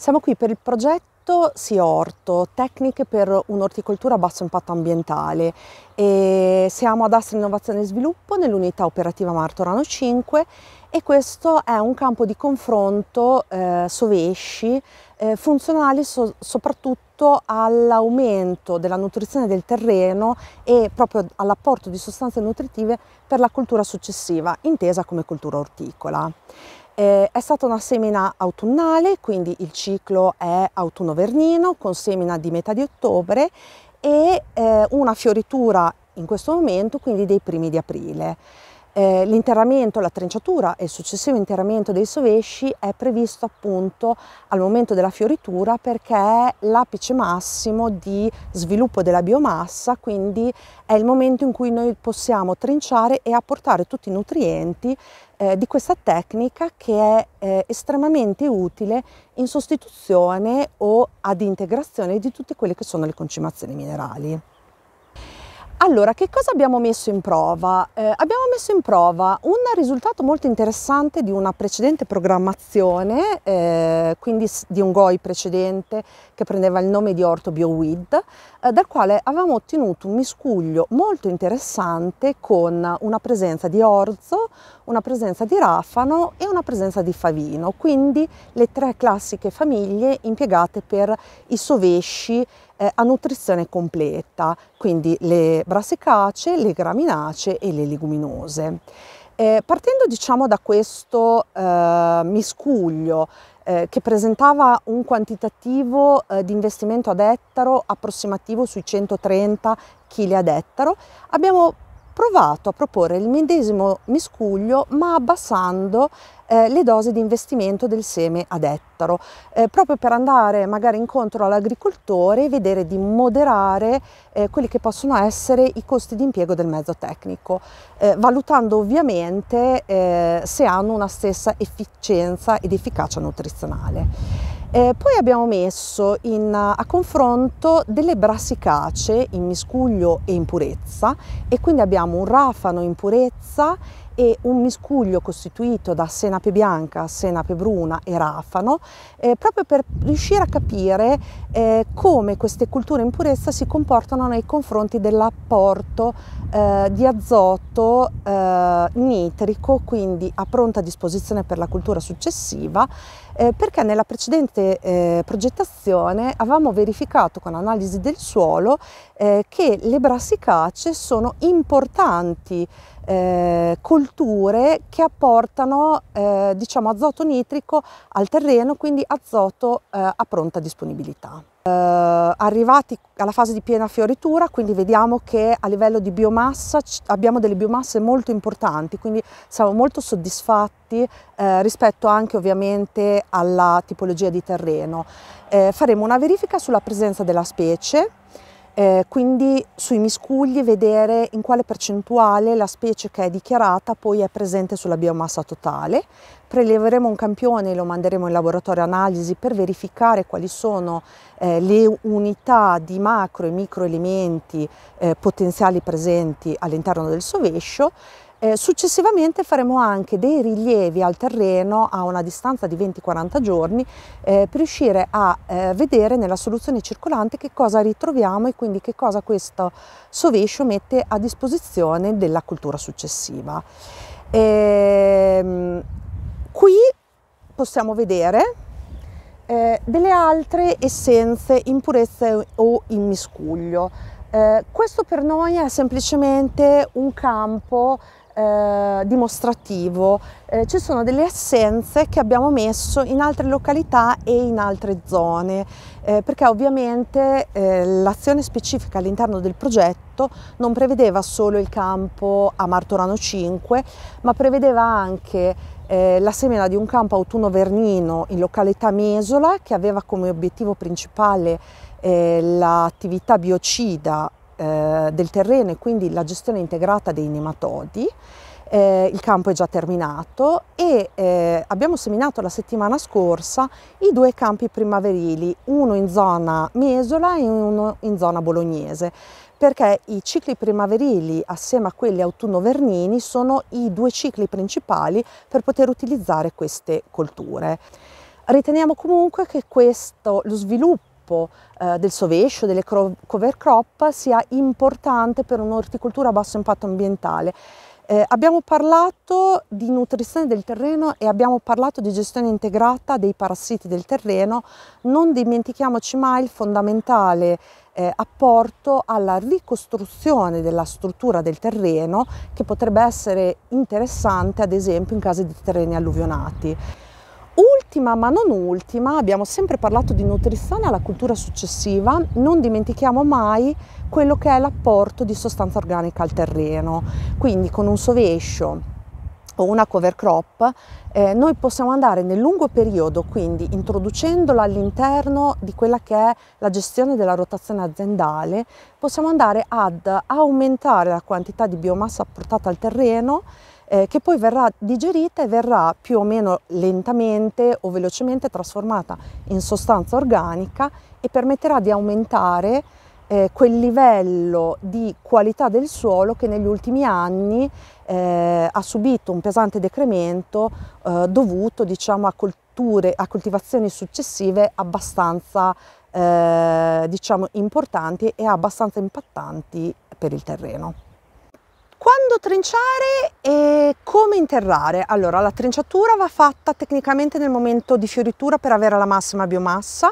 Siamo qui per il progetto Sia Orto, tecniche per un'orticoltura a basso impatto ambientale e siamo ad Astra Innovazione e Sviluppo nell'unità operativa Martorano 5 e questo è un campo di confronto eh, sovesci eh, funzionali so soprattutto all'aumento della nutrizione del terreno e proprio all'apporto di sostanze nutritive per la cultura successiva, intesa come cultura orticola. Eh, è stata una semina autunnale, quindi il ciclo è autunno-vernino con semina di metà di ottobre e eh, una fioritura in questo momento, quindi dei primi di aprile. Eh, l'interramento, la trenciatura e il successivo interramento dei sovesci è previsto appunto al momento della fioritura perché è l'apice massimo di sviluppo della biomassa, quindi è il momento in cui noi possiamo trinciare e apportare tutti i nutrienti eh, di questa tecnica che è eh, estremamente utile in sostituzione o ad integrazione di tutte quelle che sono le concimazioni minerali. Allora, che cosa abbiamo messo in prova? Eh, abbiamo messo in prova un risultato molto interessante di una precedente programmazione, eh, quindi di un GOI precedente che prendeva il nome di Orto BioWid, eh, dal quale avevamo ottenuto un miscuglio molto interessante con una presenza di orzo, una presenza di rafano e una presenza di favino, quindi le tre classiche famiglie impiegate per i sovesci eh, a nutrizione completa, quindi le brassicacee, le graminacee e le leguminose. Eh, partendo diciamo da questo eh, miscuglio eh, che presentava un quantitativo eh, di investimento ad ettaro approssimativo sui 130 kg ad ettaro, abbiamo provato a proporre il medesimo miscuglio ma abbassando eh, le dosi di investimento del seme ad ettaro, eh, proprio per andare magari incontro all'agricoltore e vedere di moderare eh, quelli che possono essere i costi di impiego del mezzo tecnico, eh, valutando ovviamente eh, se hanno una stessa efficienza ed efficacia nutrizionale. Eh, poi abbiamo messo in, a confronto delle brassicace in miscuglio e in purezza e quindi abbiamo un rafano in purezza e un miscuglio costituito da senape bianca, senape bruna e rafano, eh, proprio per riuscire a capire eh, come queste culture in purezza si comportano nei confronti dell'apporto eh, di azoto eh, nitrico, quindi a pronta disposizione per la cultura successiva, eh, perché nella precedente eh, progettazione avevamo verificato con analisi del suolo eh, che le brassicacee sono importanti eh, colture che apportano eh, diciamo, azoto nitrico al terreno, quindi azoto eh, a pronta disponibilità. Uh, arrivati alla fase di piena fioritura, quindi vediamo che a livello di biomassa abbiamo delle biomasse molto importanti, quindi siamo molto soddisfatti uh, rispetto anche ovviamente alla tipologia di terreno. Uh, faremo una verifica sulla presenza della specie eh, quindi sui miscugli vedere in quale percentuale la specie che è dichiarata poi è presente sulla biomassa totale. Preleveremo un campione e lo manderemo in laboratorio analisi per verificare quali sono eh, le unità di macro e microelementi eh, potenziali presenti all'interno del sovescio eh, successivamente faremo anche dei rilievi al terreno a una distanza di 20-40 giorni eh, per riuscire a eh, vedere nella soluzione circolante che cosa ritroviamo e quindi che cosa questo sovescio mette a disposizione della cultura successiva. E, ehm, qui possiamo vedere eh, delle altre essenze, in purezza o immiscuglio. Eh, questo per noi è semplicemente un campo eh, dimostrativo. Eh, ci sono delle assenze che abbiamo messo in altre località e in altre zone, eh, perché ovviamente eh, l'azione specifica all'interno del progetto non prevedeva solo il campo a Martorano 5, ma prevedeva anche eh, la semina di un campo autunno vernino in località Mesola che aveva come obiettivo principale eh, l'attività biocida eh, del terreno e quindi la gestione integrata dei nematodi. Eh, il campo è già terminato e eh, abbiamo seminato la settimana scorsa i due campi primaverili, uno in zona Mesola e uno in zona bolognese, perché i cicli primaverili assieme a quelli autunno-vernini sono i due cicli principali per poter utilizzare queste colture. Riteniamo comunque che questo, lo sviluppo sviluppo eh, del sovescio, delle cover crop sia importante per un'orticoltura a basso impatto ambientale. Eh, abbiamo parlato di nutrizione del terreno e abbiamo parlato di gestione integrata dei parassiti del terreno, non dimentichiamoci mai il fondamentale eh, apporto alla ricostruzione della struttura del terreno che potrebbe essere interessante ad esempio in caso di terreni alluvionati ultima ma non ultima, abbiamo sempre parlato di nutrizione alla cultura successiva, non dimentichiamo mai quello che è l'apporto di sostanza organica al terreno, quindi con un sovescio o una cover crop, eh, noi possiamo andare nel lungo periodo, quindi introducendola all'interno di quella che è la gestione della rotazione aziendale, possiamo andare ad aumentare la quantità di biomassa apportata al terreno eh, che poi verrà digerita e verrà più o meno lentamente o velocemente trasformata in sostanza organica e permetterà di aumentare eh, quel livello di qualità del suolo che negli ultimi anni eh, ha subito un pesante decremento eh, dovuto diciamo, a, colture, a coltivazioni successive abbastanza eh, diciamo, importanti e abbastanza impattanti per il terreno. Quando trinciare e come interrare? Allora, la trinciatura va fatta tecnicamente nel momento di fioritura per avere la massima biomassa.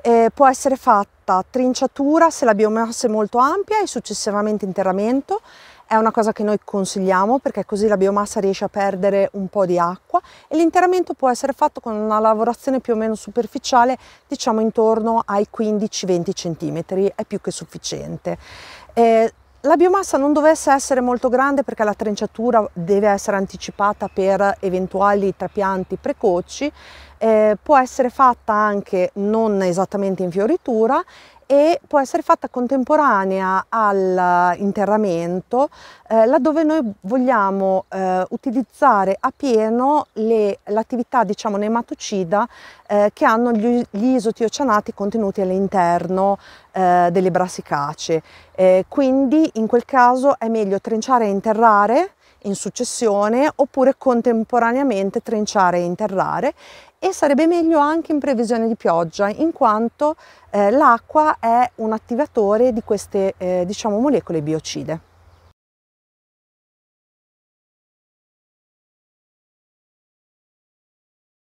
Eh, può essere fatta trinciatura se la biomassa è molto ampia e successivamente interramento. È una cosa che noi consigliamo perché così la biomassa riesce a perdere un po' di acqua e l'interramento può essere fatto con una lavorazione più o meno superficiale, diciamo intorno ai 15-20 cm, è più che sufficiente. Eh, la biomassa non dovesse essere molto grande perché la trenciatura deve essere anticipata per eventuali trapianti precoci eh, può essere fatta anche non esattamente in fioritura e può essere fatta contemporanea all'interramento eh, eh, laddove noi vogliamo eh, utilizzare a pieno l'attività diciamo nematocida eh, che hanno gli, gli isotiocianati contenuti all'interno eh, delle brassicacee eh, quindi in quel caso è meglio trinciare e interrare in successione oppure contemporaneamente trinciare e interrare e sarebbe meglio anche in previsione di pioggia in quanto eh, l'acqua è un attivatore di queste eh, diciamo, molecole biocide.